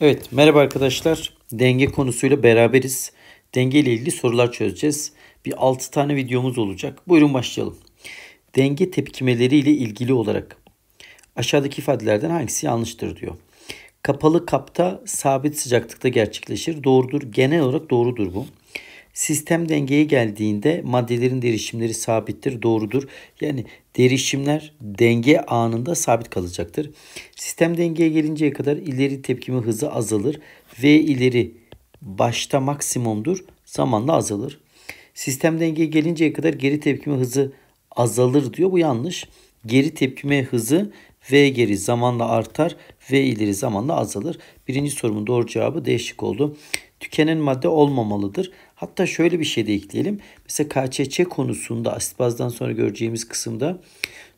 Evet merhaba arkadaşlar. Denge konusuyla beraberiz. Denge ile ilgili sorular çözeceğiz. Bir 6 tane videomuz olacak. Buyurun başlayalım. Denge tepkimeleri ile ilgili olarak aşağıdaki ifadelerden hangisi yanlıştır diyor. Kapalı kapta sabit sıcaklıkta gerçekleşir. Doğrudur. Genel olarak doğrudur bu. Sistem dengeye geldiğinde maddelerin derişimleri sabittir, doğrudur. Yani derişimler denge anında sabit kalacaktır. Sistem dengeye gelinceye kadar ileri tepkime hızı azalır. V ileri başta maksimumdur, zamanla azalır. Sistem dengeye gelinceye kadar geri tepkime hızı azalır diyor. Bu yanlış. Geri tepkime hızı V geri zamanla artar, V ileri zamanla azalır. Birinci sorumun doğru cevabı değişik oldu. Tükenen madde olmamalıdır. Hatta şöyle bir şey de ekleyelim. Mesela KÇÇ konusunda asit bazdan sonra göreceğimiz kısımda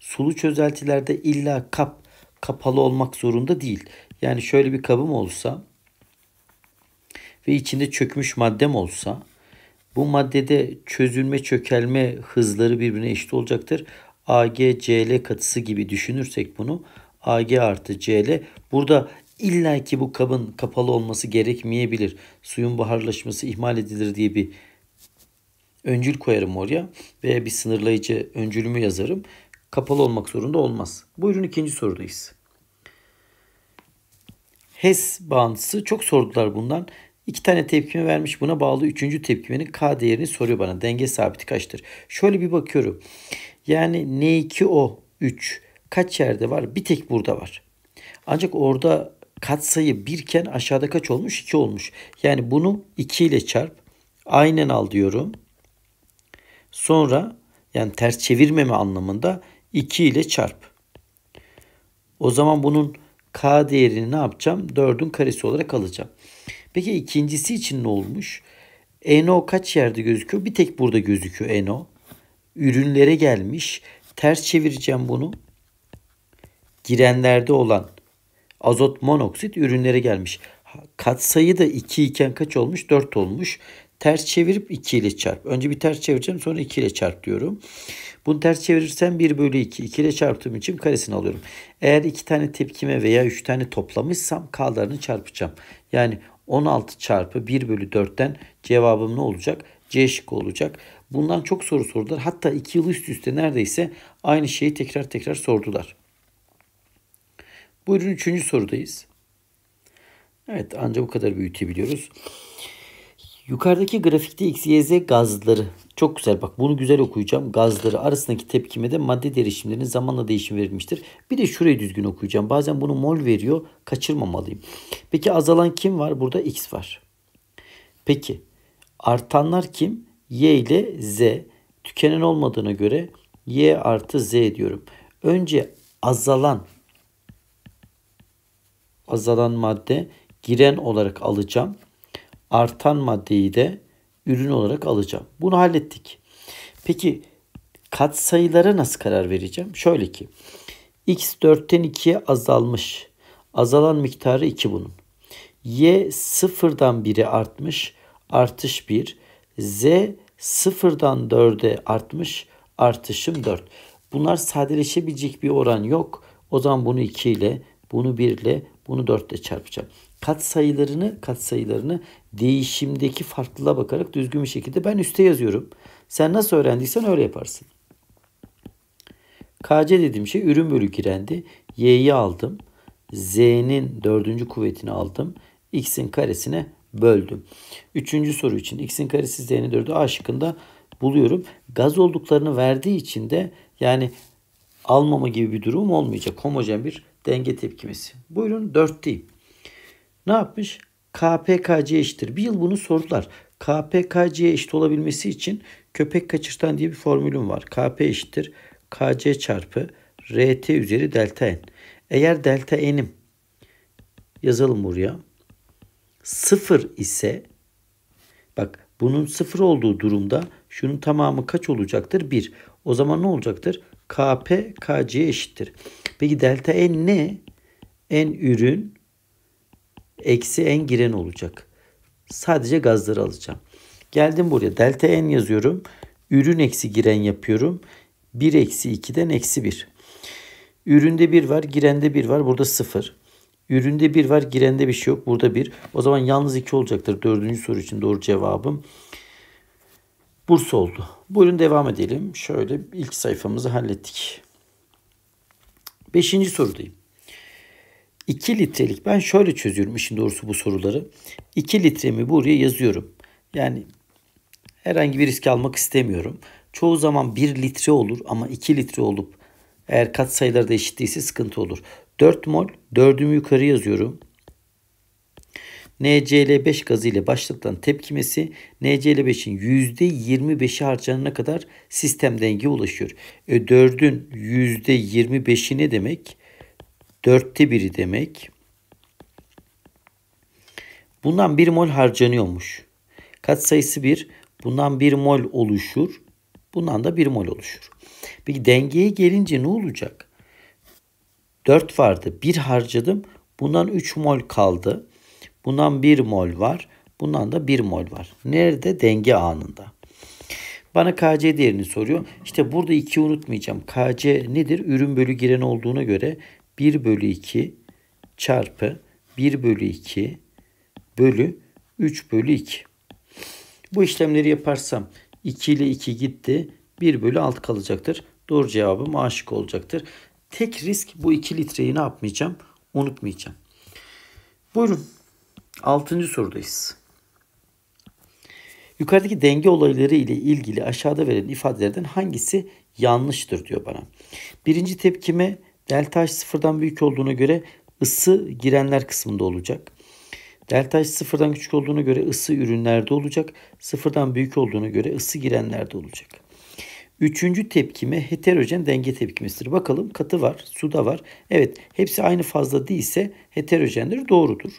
sulu çözeltilerde illa kap kapalı olmak zorunda değil. Yani şöyle bir kabım olsa ve içinde çökmüş maddem olsa bu maddede çözülme çökelme hızları birbirine eşit olacaktır. AG, CL katısı gibi düşünürsek bunu AG artı CL. Burada İlla ki bu kabın kapalı olması gerekmeyebilir. Suyun buharlaşması ihmal edilir diye bir öncül koyarım oraya veya bir sınırlayıcı öncülümü yazarım. Kapalı olmak zorunda olmaz. Buyurun ikinci sorudayız. HES bağıntısı çok sordular bundan. İki tane tepkime vermiş buna bağlı üçüncü tepkimenin K değerini soruyor bana. Denge sabiti kaçtır? Şöyle bir bakıyorum. Yani N2O 3 kaç yerde var? Bir tek burada var. Ancak orada katsayı 1 iken aşağıda kaç olmuş? 2 olmuş. Yani bunu 2 ile çarp. Aynen al diyorum. Sonra yani ters çevirmeme anlamında 2 ile çarp. O zaman bunun k değerini ne yapacağım? 4'ün karesi olarak alacağım. Peki ikincisi için ne olmuş? Eno kaç yerde gözüküyor? Bir tek burada gözüküyor Eno. Ürünlere gelmiş. Ters çevireceğim bunu. Girenlerde olan azot monoksit ürünleri gelmiş. Katsayı da 2 iken kaç olmuş? 4 olmuş. Ters çevirip 2 ile çarp. Önce bir ters çevireceğim sonra 2 ile çarp diyorum. Bunu ters çevirirsem 1 bölü 2. 2 ile çarptığım için karesini alıyorum. Eğer 2 tane tepkime veya 3 tane toplamışsam kalarını çarpacağım. Yani 16 çarpı 1 bölü 4'ten cevabım ne olacak? C şıkkı olacak. Bundan çok soru sordular. Hatta 2 yıl üst üste neredeyse aynı şeyi tekrar tekrar sordular. Buyurun üçüncü sorudayız. Evet ancak bu kadar büyütebiliyoruz. Yukarıdaki grafikte X, Y, Z gazları. Çok güzel bak bunu güzel okuyacağım. Gazları arasındaki tepkime de madde derişimlerinin zamanla değişim verilmiştir. Bir de şurayı düzgün okuyacağım. Bazen bunu mol veriyor. Kaçırmamalıyım. Peki azalan kim var? Burada X var. Peki artanlar kim? Y ile Z. Tükenen olmadığına göre Y artı Z diyorum. Önce azalan azalan madde giren olarak alacağım. Artan maddeyi de ürün olarak alacağım. Bunu hallettik. Peki katsayılara nasıl karar vereceğim? Şöyle ki x 4'ten 2'ye azalmış. Azalan miktarı 2 bunun. y 0'dan 1'e artmış. Artış 1. z 0'dan 4'e artmış. Artışım 4. Bunlar sadeleşebilecek bir oran yok. O zaman bunu 2 ile bunu 1 ile bunu 4 ile çarpacağım. Kat sayılarını kat sayılarını değişimdeki farklılığa bakarak düzgün bir şekilde ben üste yazıyorum. Sen nasıl öğrendiysen öyle yaparsın. KC dediğim şey ürün bölü girendi. Y'yi aldım. Z'nin dördüncü kuvvetini aldım. X'in karesine böldüm. Üçüncü soru için X'in karesi Z'nin dördü A şıkkında buluyorum. Gaz olduklarını verdiği için de yani almama gibi bir durum olmayacak. Homojen bir denge tepkimesi. Buyurun 4'teyim. Ne yapmış? KPKC'ye eşittir. Bir yıl bunu sordular. KPKC'ye eşit olabilmesi için köpek kaçırtan diye bir formülüm var. KP eşittir. KC çarpı RT üzeri delta N. Eğer delta N'im yazalım buraya. Sıfır ise bak bunun sıfır olduğu durumda şunun tamamı kaç olacaktır? 1. O zaman ne olacaktır? KP KC'ye eşittir. Peki delta n ne? N ürün eksi n giren olacak. Sadece gazları alacağım. Geldim buraya. Delta n yazıyorum. Ürün eksi giren yapıyorum. 1 eksi 2'den eksi 1. Üründe 1 var. Girende 1 var. Burada 0. Üründe 1 var. Girende bir şey yok. Burada 1. O zaman yalnız 2 olacaktır. Dördüncü soru için doğru cevabım. Bursa oldu. Buyurun devam edelim. Şöyle ilk sayfamızı hallettik. Beşinci sorudayım. 2 litrelik ben şöyle çözüyorum işin doğrusu bu soruları. 2 litremi buraya yazıyorum. Yani herhangi bir risk almak istemiyorum. Çoğu zaman 1 litre olur ama 2 litre olup eğer kat sayıları da eşit değilse sıkıntı olur. 4 mol 4'ümü yukarı yazıyorum. NCL5 gazı ile başlatılan tepkimesi NCL5'in %25'i harcanana kadar sistem denge ulaşıyor. E 4'ün %25'i ne demek? 4'te biri demek. Bundan 1 mol harcanıyormuş. Kat sayısı 1. Bundan 1 mol oluşur. Bundan da 1 mol oluşur. Peki dengeye gelince ne olacak? 4 vardı. 1 harcadım. Bundan 3 mol kaldı. Bundan 1 mol var. Bundan da 1 mol var. Nerede? Denge anında. Bana KC değerini soruyor. İşte burada 2'yi unutmayacağım. KC nedir? Ürün bölü giren olduğuna göre 1 bölü 2 çarpı 1 bölü 2 bölü 3 bölü 2. Bu işlemleri yaparsam 2 ile 2 gitti. 1 bölü 6 kalacaktır. Doğru cevabım aşık olacaktır. Tek risk bu 2 litreyi ne yapmayacağım? Unutmayacağım. Buyurun Altıncı sorudayız. Yukarıdaki denge olayları ile ilgili aşağıda verilen ifadelerden hangisi yanlıştır diyor bana. Birinci tepkime delta H sıfırdan büyük olduğuna göre ısı girenler kısmında olacak. Delta H sıfırdan küçük olduğuna göre ısı ürünlerde olacak. Sıfırdan büyük olduğuna göre ısı girenlerde olacak. Üçüncü tepkime heterojen denge tepkimesidir. Bakalım katı var, suda var. Evet hepsi aynı fazla değilse heterojendir doğrudur.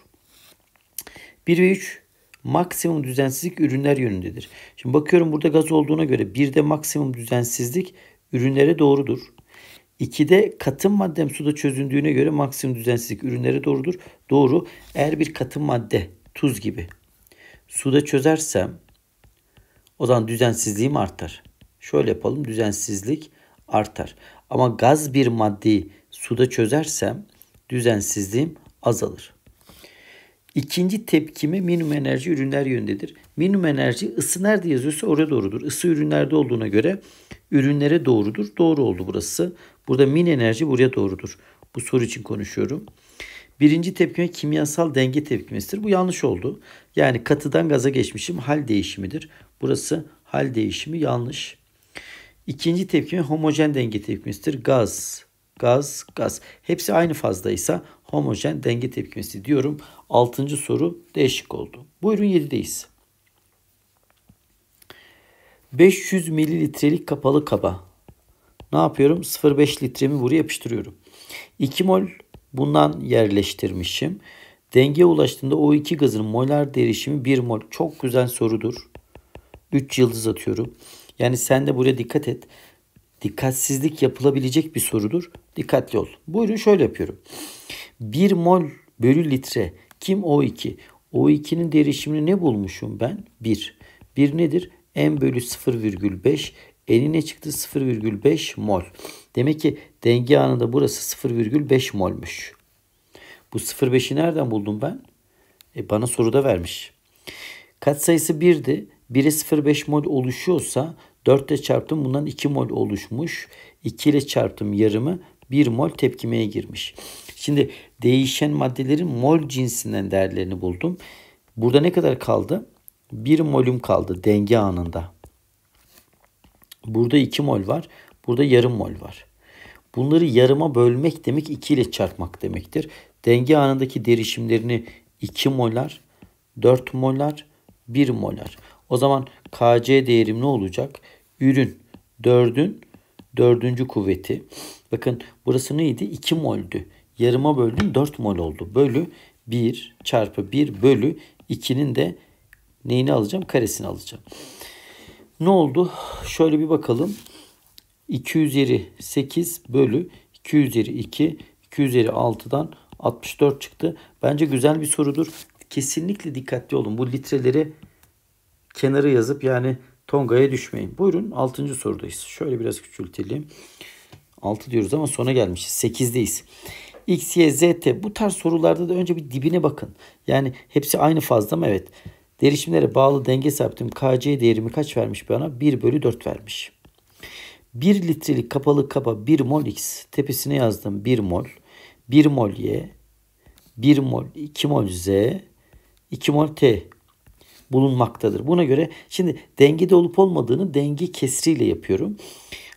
1 ve 3 maksimum düzensizlik ürünler yönündedir. Şimdi bakıyorum burada gaz olduğuna göre 1'de maksimum düzensizlik ürünlere doğrudur. 2'de katın maddem suda çözündüğüne göre maksimum düzensizlik ürünlere doğrudur. Doğru. Eğer bir katın madde tuz gibi suda çözersem o zaman düzensizliğim artar. Şöyle yapalım düzensizlik artar. Ama gaz bir maddeyi suda çözersem düzensizliğim azalır. İkinci tepkime minimum enerji ürünler yönündedir. Minimum enerji ısı nerede yazıyorsa oraya doğrudur. Isı ürünlerde olduğuna göre ürünlere doğrudur. Doğru oldu burası. Burada min enerji buraya doğrudur. Bu soru için konuşuyorum. Birinci tepkime kimyasal denge tepkimesidir. Bu yanlış oldu. Yani katıdan gaza geçmişim hal değişimidir. Burası hal değişimi yanlış. İkinci tepkime homojen denge tepkimesidir. Gaz, gaz, gaz. Hepsi aynı fazdaysa homojen denge tepkimesi diyorum. 6. soru değişik oldu. Buyurun 7'deyiz. 500 mililitrelik kapalı kaba ne yapıyorum? 0,5 litremi buraya yapıştırıyorum. 2 mol bundan yerleştirmişim. Denge ulaştığında O2 gazının molar derişimi 1 mol. Çok güzel sorudur. 3 yıldız atıyorum. Yani sen de buraya dikkat et. Dikkatsizlik yapılabilecek bir sorudur. Dikkatli ol. Buyurun şöyle yapıyorum. 1 mol bölü litre kim O2? O2'nin derişimini ne bulmuşum ben? 1. 1 nedir? N bölü 0,5. N'ine çıktı 0,5 mol. Demek ki denge anında burası 0,5 molmuş. Bu 0,5'i nereden buldum ben? E bana soruda vermiş. Kat sayısı 1'di. 1'e 0,5 mol oluşuyorsa 4 ile çarptım bundan 2 mol oluşmuş. 2 ile çarptım yarımı 1 mol tepkimeye girmiş. Şimdi değişen maddelerin mol cinsinden değerlerini buldum. Burada ne kadar kaldı? 1 molüm kaldı denge anında. Burada 2 mol var. Burada yarım mol var. Bunları yarıma bölmek demek 2 ile çarpmak demektir. Denge anındaki derişimlerini 2 molar, 4 molar, 1 molar. O zaman KC değerim ne olacak? Ürün 4'ün dördüncü kuvveti. Bakın burası neydi? 2 moldü. Yarıma böldüm 4 mol oldu. Bölü 1 çarpı 1 bölü 2'nin de neyini alacağım? Karesini alacağım. Ne oldu? Şöyle bir bakalım. 2 üzeri 8 bölü 2 üzeri 2, 2 üzeri 6'dan 64 çıktı. Bence güzel bir sorudur. Kesinlikle dikkatli olun. Bu litreleri kenara yazıp yani Tonga'ya düşmeyin. Buyurun 6. sorudayız. Şöyle biraz küçültelim. 6 diyoruz ama sona gelmişiz. 8'deyiz. X, Y, Z, T. Bu tarz sorularda da önce bir dibine bakın. Yani hepsi aynı fazla mı? Evet. Derişimlere bağlı denge sabitim KC değerimi kaç vermiş bana? 1 bölü 4 vermiş. 1 litrelik kapalı kaba 1 mol X. Tepesine yazdım 1 mol. 1 mol Y. 1 mol 2 mol Z. 2 mol T bulunmaktadır. Buna göre şimdi dengede olup olmadığını denge kesriyle yapıyorum.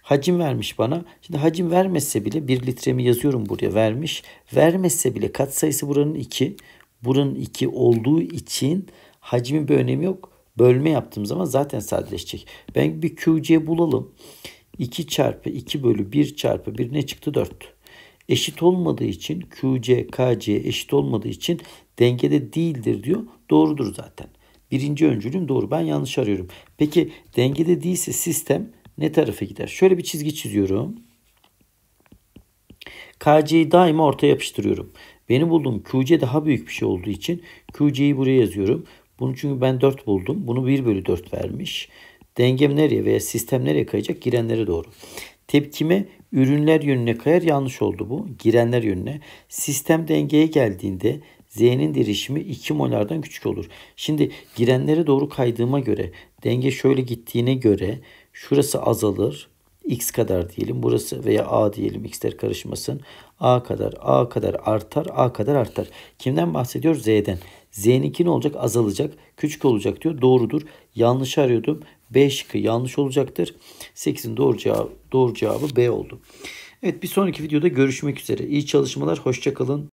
Hacim vermiş bana. Şimdi hacim vermese bile 1 litremi yazıyorum buraya vermiş. vermese bile katsayısı buranın 2. Buranın 2 olduğu için hacmin bir önemi yok. Bölme yaptığım zaman zaten sadeleşecek. Ben bir QC bulalım. 2 çarpı 2 bölü 1 çarpı 1 ne çıktı? 4 eşit olmadığı için QC, KC eşit olmadığı için dengede değildir diyor. Doğrudur zaten. Birinci öncülüm doğru. Ben yanlış arıyorum. Peki dengede değilse sistem ne tarafa gider? Şöyle bir çizgi çiziyorum. KC'yi daima ortaya yapıştırıyorum. beni bulduğum QC daha büyük bir şey olduğu için QC'yi buraya yazıyorum. Bunu çünkü ben 4 buldum. Bunu 1 bölü 4 vermiş. Dengem nereye veya sistem nereye kayacak? Girenlere doğru. Tepkime ürünler yönüne kayar. Yanlış oldu bu. Girenler yönüne. Sistem dengeye geldiğinde Z'nin derişimi 2 molardan küçük olur. Şimdi girenlere doğru kaydığıma göre denge şöyle gittiğine göre şurası azalır. X kadar diyelim. Burası veya A diyelim. X'ler karışmasın. A kadar, A kadar artar, A kadar artar. Kimden bahsediyor Z'den. Z'ninki ne olacak? Azalacak. Küçük olacak diyor. Doğrudur. Yanlış arıyordum. B şıkkı yanlış olacaktır. 8'in doğru cevabı, doğru cevabı B oldu. Evet bir sonraki videoda görüşmek üzere. İyi çalışmalar. Hoşçakalın.